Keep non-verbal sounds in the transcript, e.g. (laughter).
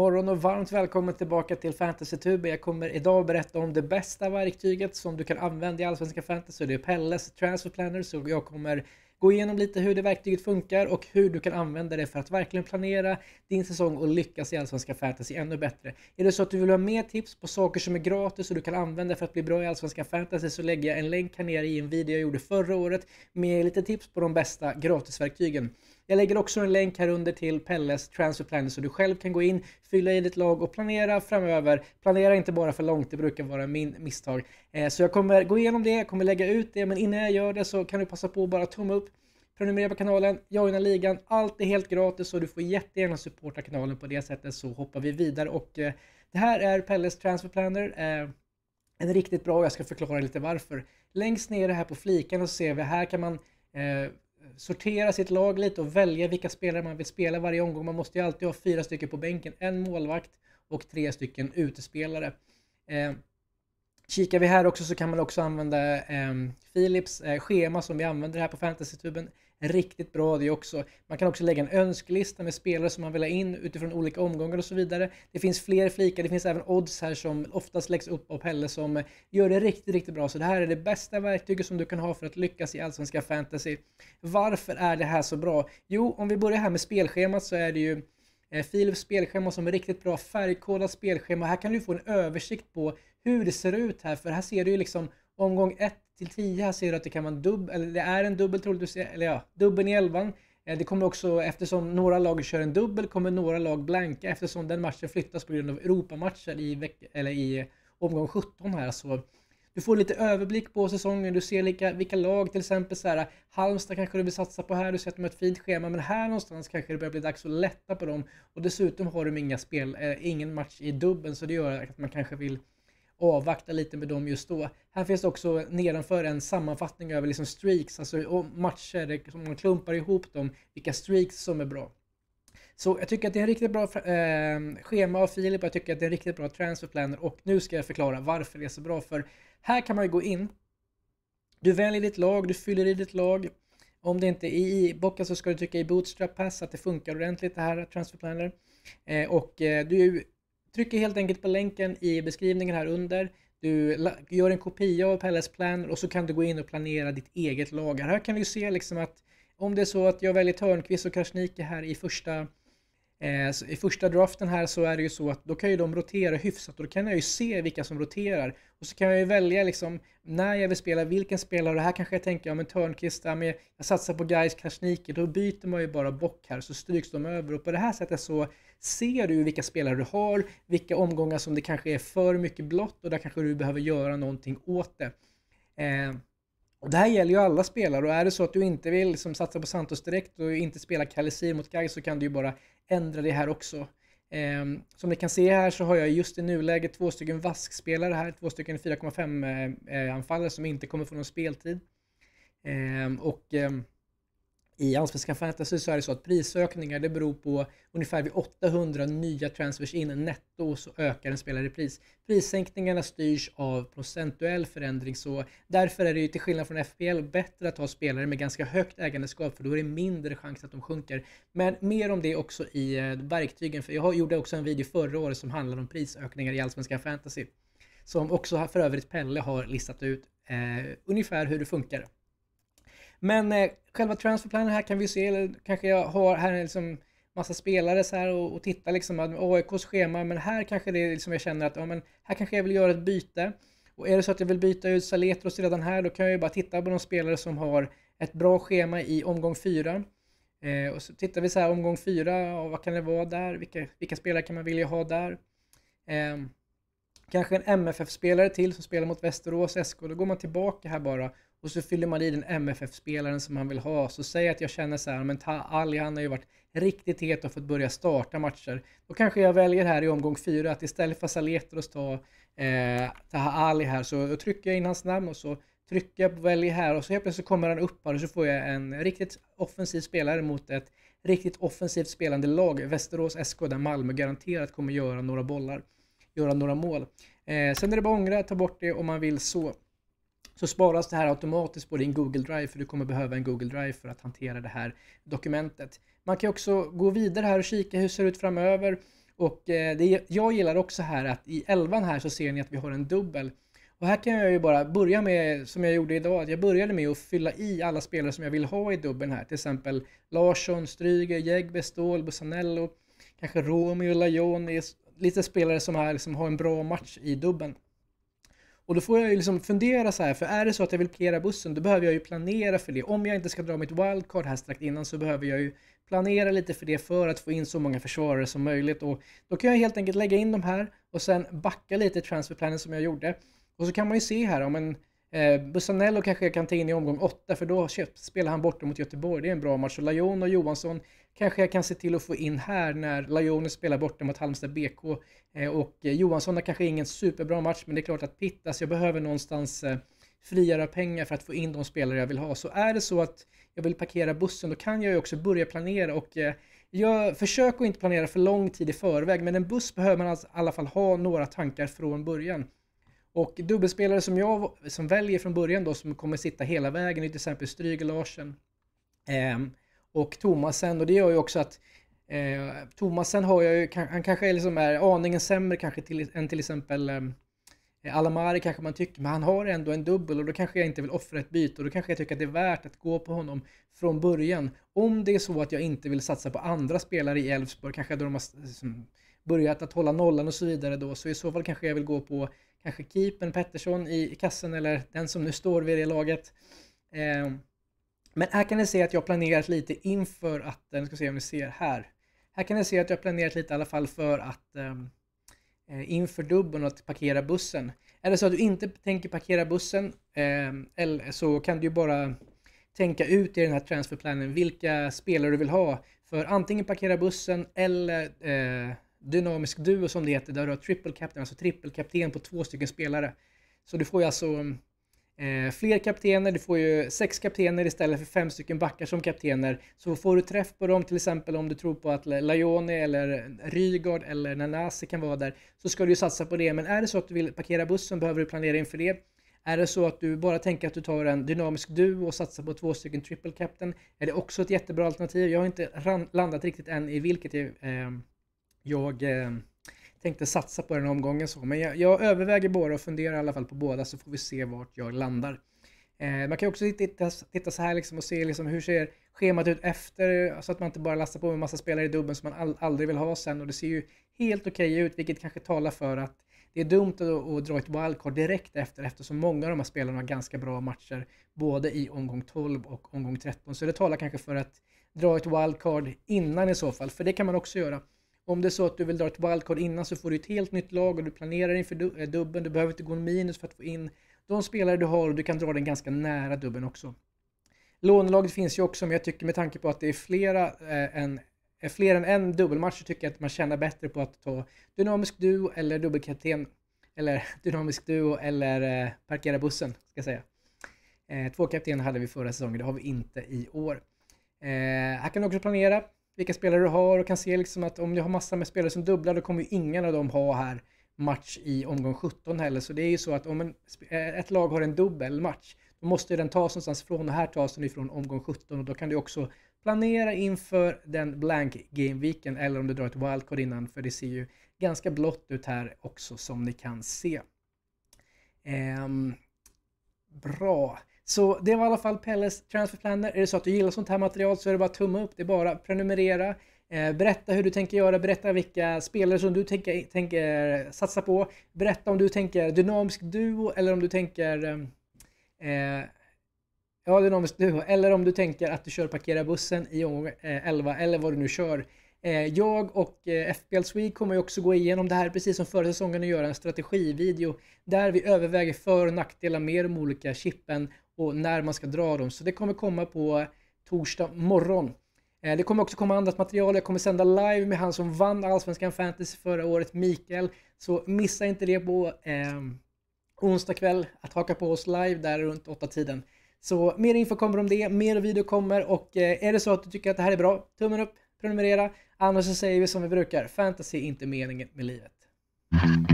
morgon och varmt välkommen tillbaka till FantasyTube. Jag kommer idag berätta om det bästa verktyget som du kan använda i Allsvenska fantasy. Det är Pelles Transfer Planner. Så jag kommer gå igenom lite hur det verktyget funkar och hur du kan använda det för att verkligen planera din säsong och lyckas i Allsvenska fantasy ännu bättre. Är det så att du vill ha mer tips på saker som är gratis och du kan använda för att bli bra i Allsvenska fantasy så lägger jag en länk här nere i en video jag gjorde förra året med lite tips på de bästa gratisverktygen. Jag lägger också en länk här under till Pelles Transfer Planner så du själv kan gå in, fylla i ditt lag och planera framöver. Planera inte bara för långt, det brukar vara min misstag. Eh, så jag kommer gå igenom det, jag kommer lägga ut det, men innan jag gör det så kan du passa på att bara tumma upp Prenumerera på kanalen, joina ligan. Allt är helt gratis och du får jättegärna supporta kanalen på det sättet så hoppar vi vidare. Och eh, det här är Pelles Transfer Planner. Eh, en riktigt bra, jag ska förklara lite varför. Längst ner här på flikarna så ser vi, här kan man eh, Eh, sortera sitt lag lite och välja vilka spelare man vill spela varje omgång. Man måste ju alltid ha fyra stycken på bänken, en målvakt och tre stycken utespelare. Eh, kikar vi här också så kan man också använda eh, Philips eh, schema som vi använder här på Fantasytuben riktigt bra. Det också, man kan också lägga en önskelista med spelare som man vill ha in utifrån olika omgångar och så vidare. Det finns fler flikar, det finns även odds här som oftast läggs upp av Pelle som gör det riktigt, riktigt bra. Så det här är det bästa verktyget som du kan ha för att lyckas i Allsvenska fantasy. Varför är det här så bra? Jo, om vi börjar här med spelschemat så är det ju eh, Philips spelschema som är riktigt bra färgkodat spelschema. Här kan du få en översikt på hur det ser ut här, för här ser du ju liksom omgång 1 till 10. Här ser du att det kan vara en dubbel, eller det är en dubbel troligtvis, eller ja, dubbeln i 11. Eh, det kommer också, eftersom några lag kör en dubbel, kommer några lag blanka eftersom den matchen flyttas på grund av Europamatcher i, veck, eller i eh, omgång 17 här. Så du får lite överblick på säsongen, du ser lika, vilka lag till exempel så här, eh, Halmstad kanske du vill satsa på här, du ser att de har ett fint schema, men här någonstans kanske det börjar bli dags att lätta på dem. Och dessutom har de inga spel, eh, ingen match i dubbeln, så det gör att man kanske vill avvakta lite med dem just då. Här finns också nedanför en sammanfattning över liksom streaks, alltså matcher, som man klumpar ihop dem, vilka streaks som är bra. Så jag tycker att det är en riktigt bra eh, schema av Filip och jag tycker att det är en riktigt bra transferplaner och nu ska jag förklara varför det är så bra. För här kan man ju gå in, du väljer ditt lag, du fyller i ditt lag. Om det inte är i bocken så ska du trycka i Bootstrap Pass så att det funkar ordentligt det här transferplaner. Eh, och eh, du trycker helt enkelt på länken i beskrivningen här under. Du gör en kopia av Pelles plan och så kan du gå in och planera ditt eget lager. Här kan du se liksom att om det är så att jag väljer Törnqvist och Krasniqi här i första Eh, I första draften här så är det ju så att då kan ju de rotera hyfsat och då kan jag ju se vilka som roterar. Och så kan jag ju välja liksom när jag vill spela, vilken spelare. Och här kanske jag tänker, ja men Törnqvist, jag satsar på Gais Kashniki, Då byter man ju bara bock här så stryks de över. Och på det här sättet så ser du vilka spelare du har, vilka omgångar som det kanske är för mycket blått och där kanske du behöver göra någonting åt det. Eh, och det här gäller ju alla spelare och är det så att du inte vill liksom, satsa på Santos direkt och inte spela Calisir mot Gais så kan du ju bara ändra det här också. Ehm, som ni kan se här så har jag just i nuläget två stycken vaskspelare här, två stycken 4,5 eh, eh, anfallare som inte kommer få någon speltid. Ehm, och ehm, i Allsvenskan Fantasy så är det så att prisökningar det beror på ungefär vid 800 nya transfers in netto så ökar en spelare i pris. Prissänkningarna styrs av procentuell förändring så därför är det ju till skillnad från FPL bättre att ha spelare med ganska högt ägandeskap för då är det mindre chans att de sjunker. Men mer om det också i eh, verktygen för jag gjorde också en video förra året som handlade om prisökningar i Allsvenskan Fantasy. Som också för övrigt Pelle har listat ut eh, ungefär hur det funkar. Men eh, själva transferplanen här kan vi se, eller kanske jag har här liksom massa spelare så här och, och titta liksom AIKs schema, men här kanske det är liksom jag känner att ja, men här kanske jag vill göra ett byte. Och är det så att jag vill byta ut Saletros redan här, då kan jag ju bara titta på de spelare som har ett bra schema i omgång fyra. Eh, och så tittar vi så här omgång fyra, och vad kan det vara där? Vilka, vilka spelare kan man vilja ha där? Eh, kanske en MFF-spelare till som spelar mot Västerås SK. Då går man tillbaka här bara och så fyller man i den MFF-spelaren som man vill ha. Så säg att jag känner så här, men Ta Ali han har ju varit riktigt het och fått börja starta matcher. Då kanske jag väljer här i omgång fyra att istället för Saletros ta eh, Taha Ali här så trycker jag in hans namn och så trycker jag på välj här och så helt plötsligt kommer han upp här och så får jag en riktigt offensiv spelare mot ett riktigt offensivt spelande lag, Västerås SK, där Malmö garanterat kommer göra några bollar, göra några mål. Eh, sen är det bara att ångra, ta bort det om man vill så så sparas det här automatiskt på din Google Drive för du kommer behöva en Google Drive för att hantera det här dokumentet. Man kan också gå vidare här och kika hur det ser ut framöver. Och eh, det jag gillar också här att i 11 här så ser ni att vi har en dubbel. Och här kan jag ju bara börja med, som jag gjorde idag, att jag började med att fylla i alla spelare som jag vill ha i dubbeln här. Till exempel Larsson, Stryger, Jägbe, Ståhl, Busanello, kanske Romeo, Lajoni, lite spelare som, är, som har en bra match i dubbeln. Och då får jag ju liksom fundera så här, för är det så att jag vill parkera bussen, då behöver jag ju planera för det. Om jag inte ska dra mitt wildcard här strax innan så behöver jag ju planera lite för det för att få in så många försvarare som möjligt. Och då kan jag helt enkelt lägga in de här och sen backa lite i transferplanen som jag gjorde. Och så kan man ju se här om en eh, Bussanello kanske jag kan ta in i omgång 8 för då spelar han borta mot Göteborg. Det är en bra match. Och Lajon och Johansson kanske jag kan se till att få in här när Lajone spelar borta mot Halmstad BK. Eh, och eh, Johansson har kanske ingen superbra match, men det är klart att Pittas, jag behöver någonstans eh, friare pengar för att få in de spelare jag vill ha. Så är det så att jag vill parkera bussen, då kan jag ju också börja planera och jag försöker inte planera för lång tid i förväg, men en buss behöver man alltså i alla fall ha några tankar från början. Och dubbelspelare som jag som väljer från början då, som kommer sitta hela vägen, är till exempel Stryger Larsen. Um, ehm, och Thomasen och det gör ju också att eh, Thomasen har jag ju, han kanske är, liksom är aningen sämre kanske till, än till exempel eh, Alamari kanske man tycker, men han har ändå en dubbel och då kanske jag inte vill offra ett byte och då kanske jag tycker att det är värt att gå på honom från början. Om det är så att jag inte vill satsa på andra spelare i Elfsborg, kanske då de har liksom, börjat att hålla nollan och så vidare då, så i så fall kanske jag vill gå på kanske keepern Pettersson i kassen eller den som nu står vid det laget. Eh, men här kan ni se att jag planerat lite inför att, eh, nu ska se om ni ser här. Här kan ni se att jag planerat lite i alla fall för att ehm, eh, inför dubben och att parkera bussen. Är det så att du inte tänker parkera bussen ehm, eller så kan du ju bara tänka ut i den här transferplanen vilka spelare du vill ha för antingen parkera bussen eller eh, dynamisk duo som det heter där du har triple captain, alltså trippelkapten på två stycken spelare. Så du får ju alltså eh, fler kaptener. Du får ju sex kaptener istället för fem stycken backar som kaptener. Så får du träff på dem, till exempel om du tror på att Lajoni eller Rygaard eller Nanasi kan vara där, så ska du ju satsa på det. Men är det så att du vill parkera bussen behöver du planera inför det. Är det så att du bara tänker att du tar en dynamisk duo och satsar på två stycken triple captain är det också ett jättebra alternativ. Jag har inte landat riktigt än i vilket jag, eh, jag eh, tänkte satsa på den omgången så. Men jag, jag överväger båda och funderar i alla fall på båda så får vi se vart jag landar. Eh, man kan också titta, titta så här liksom och se liksom hur ser schemat ut efter så att man inte bara lastar på med massa spelare i dubbeln som man all, aldrig vill ha sen. Och det ser ju helt okej okay ut vilket kanske talar för att det är dumt att, att dra ett wildcard direkt efter eftersom många av de här spelarna har ganska bra matcher både i omgång 12 och omgång 13. Så det talar kanske för att dra ett wildcard innan i så fall, för det kan man också göra. Om det är så att du vill dra ett wildcard innan så får du ett helt nytt lag och du planerar inför eh, dubben. Du behöver inte gå minus för att få in de spelare du har och du kan dra den ganska nära dubben också. Lånelaget finns ju också, men jag tycker med tanke på att det är flera eh, än eh, fler än en dubbelmatch så tycker jag att man tjänar bättre på att ta dynamisk duo eller dubbelkapten eller (laughs) dynamisk duo eller eh, parkera bussen ska jag säga. Eh, två kaptener hade vi förra säsongen, det har vi inte i år. Eh, här kan du också planera vilka spelare du har och kan se liksom att om jag har massa med spelare som dubblar då kommer ju ingen av dem ha här match i omgång 17 heller. Så det är ju så att om en, eh, ett lag har en dubbelmatch då måste den tas någonstans från och här tas den ifrån omgång 17 och då kan du också planera inför den blank gameweeken eller om du drar ett wildcard innan för det ser ju ganska blått ut här också som ni kan se. Ehm, bra. Så det var i alla fall Pelles transferplaner. Är det så att du gillar sånt här material så är det bara tumma upp. Det är bara att prenumerera. Eh, berätta hur du tänker göra, berätta vilka spelare som du tänker, tänker satsa på. Berätta om du tänker dynamisk duo eller om du tänker... Eh, eh ja, dynamisk duo. Eller om du tänker att du kör parkera bussen i omgång 11 eh, eller vad du nu kör. Eh, jag och eh, FBL Swede kommer ju också gå igenom det här precis som förra säsongen och göra en strategivideo där vi överväger för och nackdelar med de olika chippen och när man ska dra dem. Så det kommer komma på torsdag morgon. Eh, det kommer också komma annat material. Jag kommer sända live med han som vann Allsvenskan Fantasy förra året, Mikael. Så missa inte det på eh, onsdag kväll att haka på oss live där runt 8-tiden. Så mer info kommer om det, mer video kommer och är det så att du tycker att det här är bra, tummen upp, prenumerera Annars så säger vi som vi brukar, fantasy är inte meningen med livet. Mm.